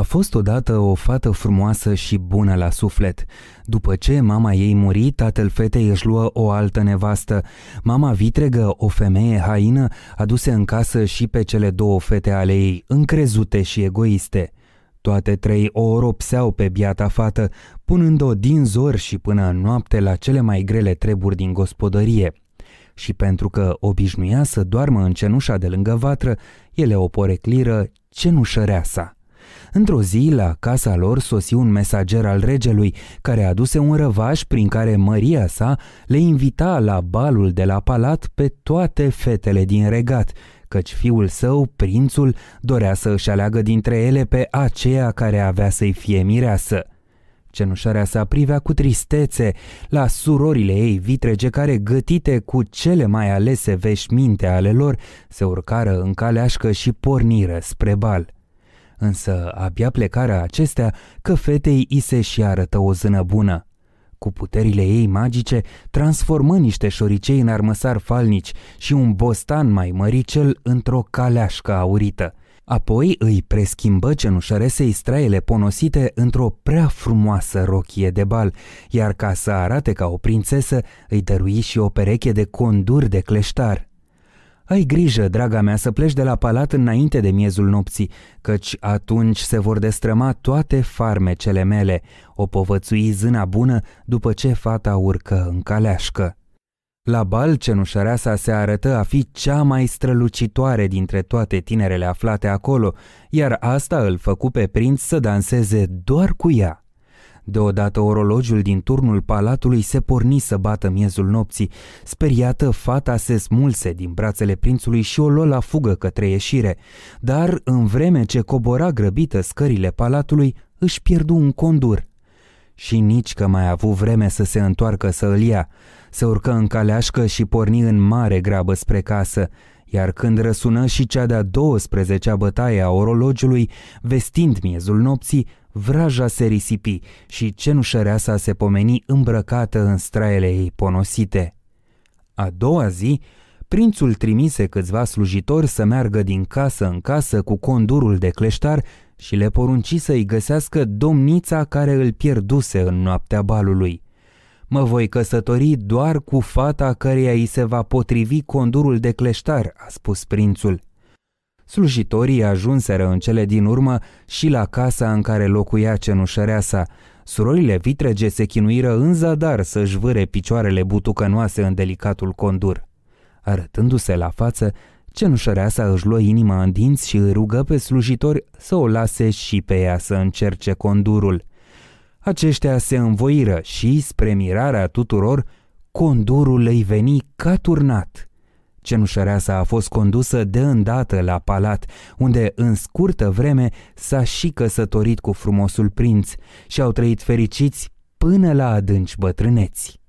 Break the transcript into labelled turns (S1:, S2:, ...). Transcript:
S1: A fost odată o fată frumoasă și bună la suflet. După ce mama ei muri, tatăl fetei își luă o altă nevastă. Mama vitregă, o femeie haină, aduse în casă și pe cele două fete ale ei, încrezute și egoiste. Toate trei o oropseau pe biata fată, punând-o din zor și până în noapte la cele mai grele treburi din gospodărie. Și pentru că obișnuia să doarmă în cenușa de lângă vatră, ele o porecliră sa. Într-o zi, la casa lor sosi un mesager al regelui, care aduse un răvaș prin care măria sa le invita la balul de la palat pe toate fetele din regat, căci fiul său, prințul, dorea să își aleagă dintre ele pe aceea care avea să-i fie mireasă. Cenușarea sa privea cu tristețe la surorile ei vitrege care, gătite cu cele mai alese veșminte ale lor, se urcară în caleașcă și porniră spre bal însă abia plecarea acestea că fetei i se și arătă o zână bună. Cu puterile ei magice, transformă niște șoricei în armăsar falnici și un bostan mai măricel într-o caleașcă aurită. Apoi îi preschimbă cenușăresei straiele ponosite într-o prea frumoasă rochie de bal, iar ca să arate ca o prințesă, îi dărui și o pereche de conduri de cleștar. Ai grijă, draga mea, să pleci de la palat înainte de miezul nopții, căci atunci se vor destrăma toate farmecele mele, o povățui zâna bună după ce fata urcă în caleașcă. La bal, cenușăreasa se arătă a fi cea mai strălucitoare dintre toate tinerele aflate acolo, iar asta îl făcu pe prinț să danseze doar cu ea. Deodată orologiul din turnul palatului se porni să bată miezul nopții. Speriată, fata se smulse din brațele prințului și o lua la fugă către ieșire. Dar, în vreme ce cobora grăbită scările palatului, își pierdu un condur. Și nici că mai avut vreme să se întoarcă să îl ia. Se urcă în caleașcă și porni în mare grabă spre casă iar când răsună și cea de-a 12-a bătaie a orologiului, vestind miezul nopții, vraja se risipi și cenușăreasa se pomeni îmbrăcată în straele ei ponosite. A doua zi, prințul trimise câțiva slujitori să meargă din casă în casă cu condurul de cleștar și le porunci să-i găsească domnița care îl pierduse în noaptea balului. Mă voi căsători doar cu fata căreia îi se va potrivi condurul de cleștar, a spus prințul. Slujitorii ajunseră în cele din urmă și la casa în care locuia sa. Surorile vitrege se chinuiră în zadar să-și vâre picioarele butucănoase în delicatul condur. Arătându-se la față, sa își luă inima în dinți și îi rugă pe slujitori să o lase și pe ea să încerce condurul. Aceștia se învoiră și, spre mirarea tuturor, condurul îi veni ca turnat – Cenușăreasa a fost condusă de îndată la palat, unde în scurtă vreme s-a și căsătorit cu frumosul prinț și au trăit fericiți până la adânci bătrâneți.